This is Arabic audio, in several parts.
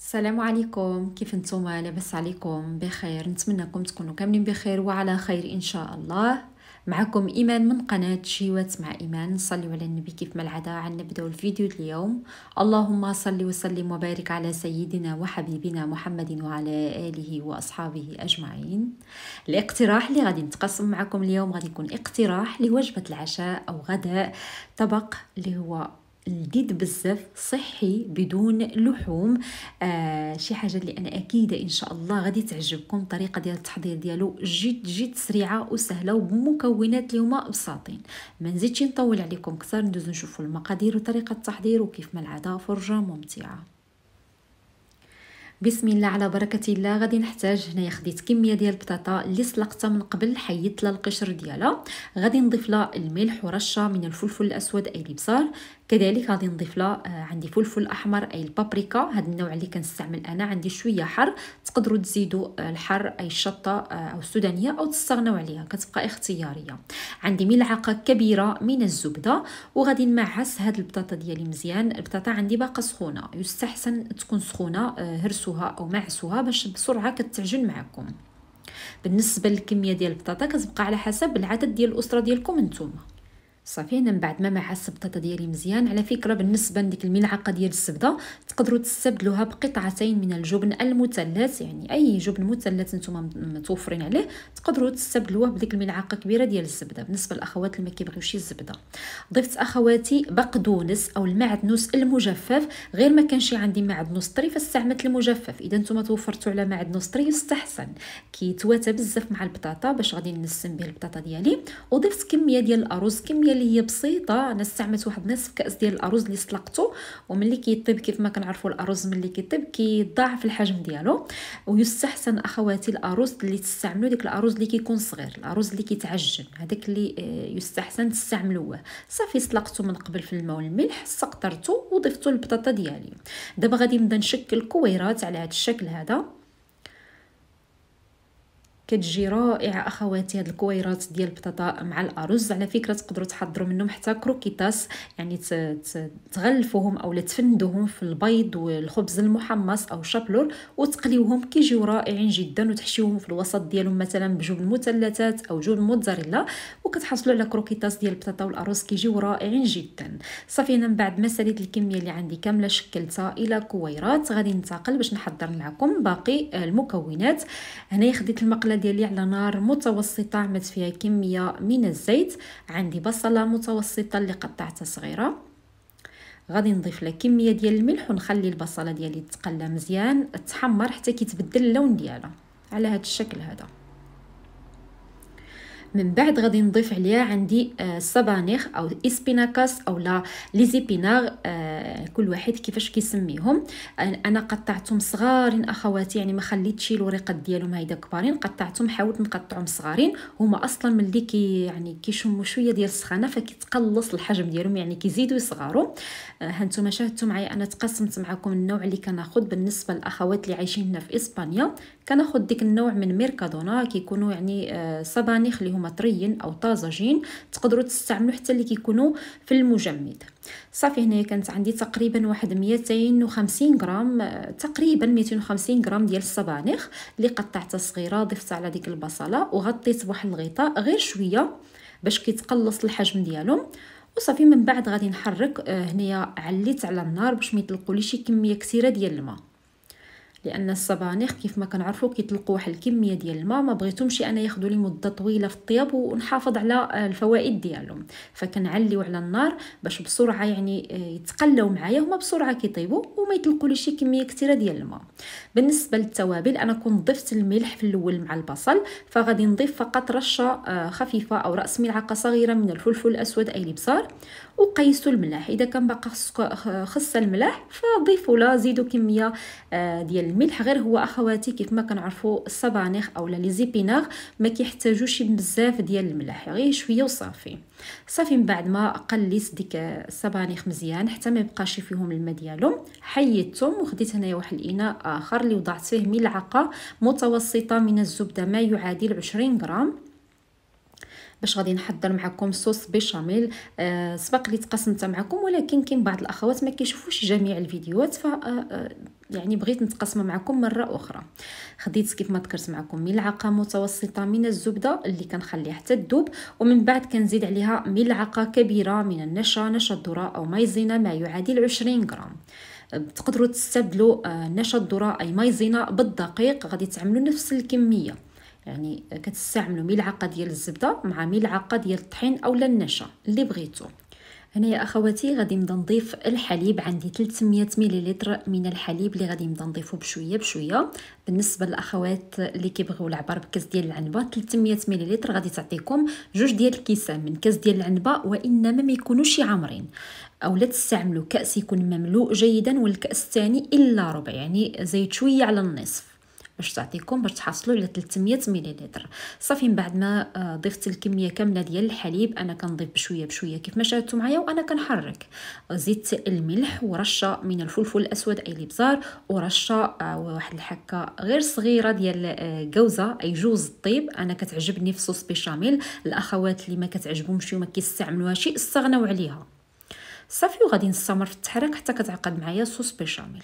السلام عليكم كيف نتوما لاباس عليكم بخير نتمنىكم تكونوا كاملين بخير وعلى خير ان شاء الله معكم ايمان من قناه شيوات مع ايمان نصلي على النبي كيف ما العاده عن نبداو الفيديو اليوم اللهم صل وسلم وبارك على سيدنا وحبيبنا محمد وعلى اله واصحابه اجمعين الاقتراح اللي غادي نتقاسم معكم اليوم غادي يكون اقتراح لوجبه العشاء او غداء طبق اللي هو لذيذ بزاف صحي بدون لحوم آه شي حاجه اللي انا اكيده ان شاء الله غادي تعجبكم الطريقه ديال التحضير ديالو جد جد سريعه وسهله ومكونات اللي هما بساطين ما نزيدش نطول عليكم كثر ندوز نشوفوا المقادير وطريقه التحضير وكيف ما العاده فرجه ممتعه بسم الله على بركه الله غادي نحتاج هنايا خديت كميه ديال البطاطا اللي سلقتها من قبل حيدت لها القشر ديالها غادي نضيف لها الملح ورشه من الفلفل الاسود اي الابصار كذلك غادي نضيف لها عندي فلفل احمر اي البابريكا هذا النوع اللي كنستعمل انا عندي شويه حر تقدروا تزيدوا الحر اي الشطه او السودانيه او تستغنوا عليها كتبقى اختياريه عندي ملعقه كبيره من الزبده وغادي نمعس هاد البطاطا ديالي مزيان البطاطا عندي باقا سخونه يستحسن تكون سخونه هرسو عكسوها او معسوها باش بسرعه كتعجن معكم بالنسبه للكميه ديال البطاطا كتبقى على حسب العدد ديال الاسره ديالكم نتوما صافي انا من بعد ما مع السبطه ديالي مزيان على فكره بالنسبه لديك الملعقه ديال الزبده تقدروا تستبدلوها بقطعتين من الجبن المثلث يعني اي جبن مثلث نتوما متوفرين عليه تقدروا تستبدلوه بديك الملعقه كبيره ديال الزبده بالنسبه للاخوات اللي ما كيبغيوش الزبده ضفت اخواتي بقدونس او المعدنوس المجفف غير ما كانش عندي معدنوس طري فاستعملت المجفف اذا نتوما توفرتوا على معدنوس طري يستحسن كيتواتى بزاف مع البطاطا باش غادي نسم به البطاطا ديالي وضفت كميه ديال الارز كميه اللي هي بسيطه انا استعملت واحد نصف كاس ديال الارز اللي سلقته اللي كيطيب كيف ما كنعرفوا الارز ملي كيطيب كيضاعف الحجم ديالو ويستحسن اخواتي الارز اللي تستعملوا ديك الارز اللي كيكون صغير الارز اللي كيتعجن هذاك اللي آه، يستحسن تستعملوه صافي سلقته من قبل في الماء والملح سقطرته وضفته البطاطا ديالي دابا غادي نبدا نشكل كويرات على هذا الشكل هذا كتجي رائعه اخواتي هاد الكويرات ديال البطاطا مع الارز على فكره تقدروا تحضروا منهم حتى كروكيتاس يعني تغلفوهم اولا تفندوهم في البيض والخبز المحمص او شابلور وتقليوهم كيجيو رائعين جدا وتحشيوهم في الوسط ديالهم مثلا بجبن المثلثات او جبن موتزاريلا وكتحصلوا على كروكيتاس ديال البطاطا والارز كيجيو رائعين جدا صافي انا من بعد ما ساليت الكميه اللي عندي كامله شكلتها الى كويرات غادي ننتقل باش نحضر معكم باقي المكونات هنايا خديت المقله ديالي على نار متوسطه عملت فيها كميه من الزيت عندي بصله متوسطه اللي قطعتها صغيره غادي نضيف لها كميه ديال الملح ونخلي البصله ديالي تقلى مزيان تحمر حتى كيتبدل اللون ديالها على هذا الشكل هذا من بعد غادي نضيف عليها عندي آه، الصبانخ او اسبيناكاس او لا ليزيبيناغ آه، كل واحد كيفاش كيسميهم انا قطعتهم صغارين اخواتي يعني ما خليتش الوريقات ديالهم هيدا كبارين قطعتهم حاولت نقطعهم صغارين هما اصلا ملي كي يعني كيشموا شويه ديال السخانه فكيتقلص الحجم ديالهم يعني كيزيدوا يصغروا آه، هانتوما شاهدتوا معايا انا تقسمت معكم النوع اللي كناخذ بالنسبه للاخوات اللي عايشين هنا في اسبانيا كناخد ديك النوع من ميركادونا كيكونوا يعني آه، صبانيخ اللي هما طريين او طازجين تقدروا تستعملوا حتى اللي كيكونوا في المجمد صافي هنايا كانت عندي تقريبا واحد 250 غرام آه، تقريبا 250 غرام ديال الصبانيخ اللي قطعتها صغيره ضفتها على ديك البصله وغطيت بواحد الغطاء غير شويه باش كيتقلص الحجم ديالهم وصافي من بعد غادي نحرك آه، هنايا عليت على النار باش ما يطلقوا لي شي كميه كثيره ديال الماء لان الصبانخ كيف ما كنعرفوا كيطلقوا واحد الكميه ديال الماء ما بغيتهمش انا ياخذوا لي مده طويله في الطياب ونحافظ على آه، الفوائد ديالهم فكنعليو على النار باش بسرعه يعني آه، يتقلاو معايا هما بسرعه كيطيبوا وما يطلقوا لي شي كميه كثيره ديال الماء بالنسبه للتوابل انا كنت ضفت الملح في الاول مع البصل فغادي نضيف فقط رشه آه، خفيفه او راس ملعقه صغيره من الفلفل الاسود اي الابصار وقيسوا الملح اذا كان باقا خص الملح فضيفوا لا زيدوا كميه ديال الملح غير هو اخواتي كيف ما كنعرفوا الصبانخ اولا لي زيبيناغ ما كيحتاجوش بزاف ديال الملح غير شويه وصافي صافي من بعد ما قليت ديك الصبانيخ مزيان حتى ما يبقاش فيهم الماء ديالهم حيدتهم وخديت هنايا واحد الاناء اخر اللي وضعت فيه ملعقه متوسطه من الزبده ما يعادل 20 غرام باش غادي نحضر معكم صوص بيشاميل آه سبق لي تقاسمتها معكم ولكن كاين بعض الاخوات ما كيشوفوش جميع الفيديوهات ف آه، آه، يعني بغيت نتقاسمه معكم مره اخرى خديت كيف ما ذكرت معكم ملعقه متوسطه من الزبده اللي كنخليها حتى تذوب ومن بعد كنزيد عليها ملعقه كبيره من النشا نشا الذره او مايزينا ما يعادل 20 غرام آه، تقدروا تستبدلوا نشا الذره اي مايزينا بالدقيق غادي تعملوا نفس الكميه يعني كتستعملوا ملعقه ديال الزبده مع ملعقه ديال الطحين اولا النشا اللي بغيتو هنايا اخواتي غادي نبدا نضيف الحليب عندي 300 مليلتر من الحليب اللي غادي نبدا نضيفو بشويه بشويه بالنسبه للاخوات اللي كيبغيو العبار بكاس ديال العنبه 300 مليلتر غادي تعطيكم جوج ديال الكيسان من كاس ديال العنبه وانما ما يكونوش عامرين او لا تستعملوا كاس يكون مملوء جيدا والكاس الثاني الا ربع يعني زيت شويه على النصف باش تعطيكم باش تحصلوا على 300 مليلتر صافي من بعد ما آه، ضفت الكميه كامله ديال الحليب انا كنضيف بشويه بشويه كيف ما شاهدتوا معايا وانا كنحرك زدت الملح ورشه من الفلفل الاسود اي الابزار ورشه آه، واحد الحكه غير صغيره ديال آه، جوزه اي جوز الطيب انا كتعجبني في صوص بيشاميل الاخوات اللي ما كتعجبهمش وما كيستعملوهاش استغناو عليها صافي وغادي نستمر في التحريك حتى كتعقد معايا صوص بيشاميل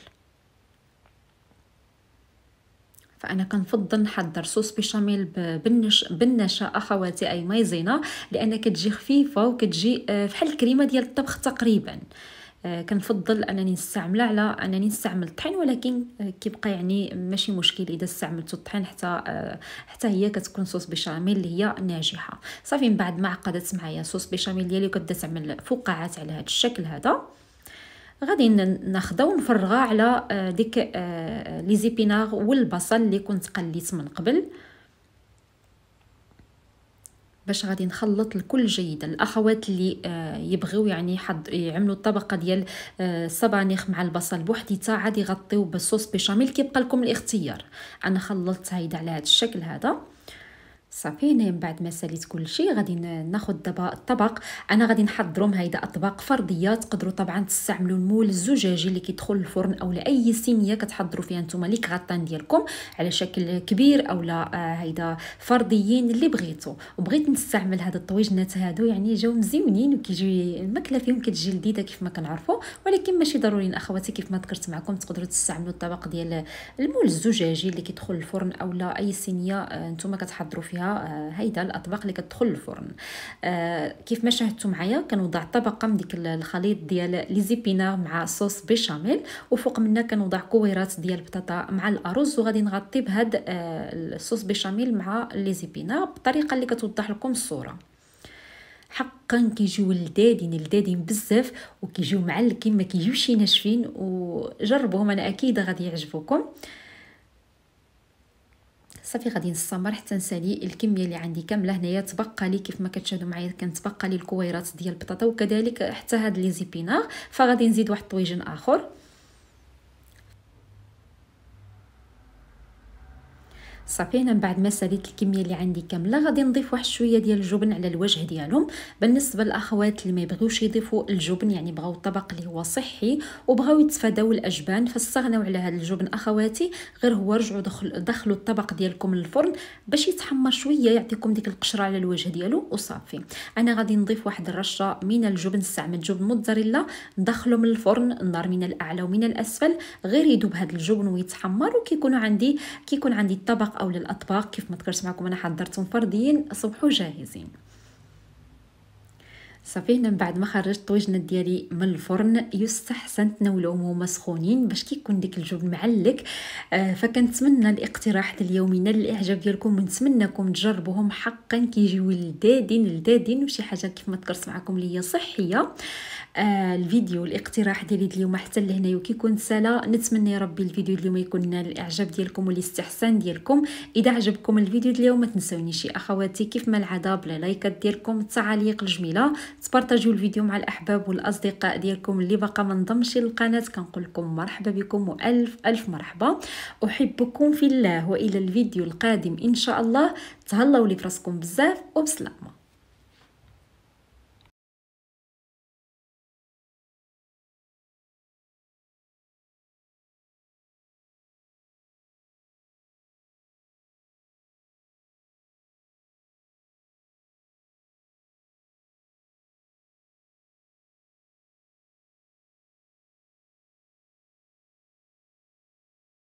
فانا كنفضل نحضر صوص بيشاميل بالنش بالنشا اخواتي اي مايزينا لان كتجي خفيفه وكتجي آه، فحال الكريمه ديال الطبخ تقريبا آه، كنفضل انني نستعملها على انني نستعمل الطحين ولكن آه، كيبقى يعني ماشي مشكل اذا استعملت الطحين حتى حتى هي كتكون صوص بيشاميل اللي هي ناجحه صافي من بعد ما عقدت معايا صوص بيشاميل ديالي وكبدات تعمل فقاعات على هذا الشكل هذا غادي ناخذها ونفرغها على آه، ديك آه، لي زيبيناغ والبصل اللي كنت قليت من قبل باش غادي نخلط الكل جيدا الاخوات اللي آه، يبغيو يعني حد يعملوا الطبقه ديال الصبانيخ مع البصل بوحديتها عادي يغطيو بالصوص بيشاميل كيبقى لكم الاختيار انا خلطت هيدا على هذا الشكل هذا صافي هنايا من بعد ما ساليت كل شيء غادي ناخذ دابا الطبق انا غادي نحضرهم هيدا اطباق فرديه تقدروا طبعا تستعملوا المول الزجاجي اللي كيدخل الفرن اولا اي صينيه كتحضروا فيها نتوما لي كغاطان ديالكم على شكل كبير اولا آه، هيدا فرديين اللي بغيتو وبغيت نستعمل هاد الطويجنات هادو يعني جاو مزيونين وكيجي الماكله فيهم كتجي لذيذه كيف ما كنعرفوا ولكن ماشي ضروري اخواتي كيف ما ذكرت معكم تقدروا تستعملوا الطبق ديال المول الزجاجي اللي كيدخل الفرن اولا اي صينيه آه، نتوما كتحضروا فيها آه، هيدا الاطباق اللي كتدخل الفرن آه، كيف ما شاهدتوا معايا كنوضع طبقه من ديك الخليط ديال لي مع صوص بيشاميل وفوق منها كنوضع كويرات ديال البطاطا مع الارز وغادي نغطي بهاد آه، الصوص بيشاميل مع لي زيبينار بالطريقه اللي كتوضح لكم الصوره حقا كيجيو لذادين لذادين بزاف وكيجيو معلكين ما كيجيوش ناشفين وجربوهم انا اكيد غادي يعجبوكم صافي غادي نستمر حتى نسالي الكميه اللي عندي كامله هنايا تبقى لي كيف ما كتشاهدوا معايا كنتبقى لي الكويرات ديال البطاطا وكذلك حتى هاد لي زيبينار فغادي نزيد واحد الطويجن اخر صافي انا من بعد ما ساليت الكميه اللي عندي كامله غادي نضيف واحد شويه ديال الجبن على الوجه ديالهم بالنسبه للاخوات اللي ما يبغيوش يضيفوا الجبن يعني بغاو الطبق اللي هو صحي وبغاو يتفاداو الاجبان فاستغناو على هذا الجبن اخواتي غير هو رجعوا دخل دخلوا الطبق ديالكم للفرن باش يتحمر شويه يعطيكم ديك القشره على الوجه ديالو وصافي انا غادي نضيف واحد الرشه من الجبن استعملت جبن موتزاريلا ندخلو من الفرن النار من الاعلى ومن الاسفل غير يذوب هذا الجبن ويتحمر وكيكون عندي كيكون عندي الطبق او للاطباق كيف ما ذكرت معكم انا حضرتهم فرديين صبحوا جاهزين صافي هنا من بعد ما خرجت طويجنا ديالي من الفرن يستحسن تناولهم وهما سخونين باش كيكون ديك الجبن معلك آه، فكنتمنى الاقتراح اليوم ينال الاعجاب ديالكم ونتمنىكم تجربوهم حقا كيجيو لذادين لذادين وشي حاجه كيف ما ذكرت معكم اللي هي صحيه آه، الفيديو الاقتراح ديالي اليوم حتى لهنا وكيكون سالا نتمنى يا ربي الفيديو اليوم يكون نال الاعجاب ديالكم والاستحسان ديالكم اذا عجبكم الفيديو اليوم ما شي اخواتي كيف ما العاده بلا لايكات ديالكم التعاليق الجميله تبارطاجيو الفيديو مع الاحباب والاصدقاء ديالكم اللي باقا ما انضمش للقناه كنقول لكم مرحبا بكم والف الف مرحبا احبكم في الله والى الفيديو القادم ان شاء الله تهلاو لي فراسكم بزاف وبسلامه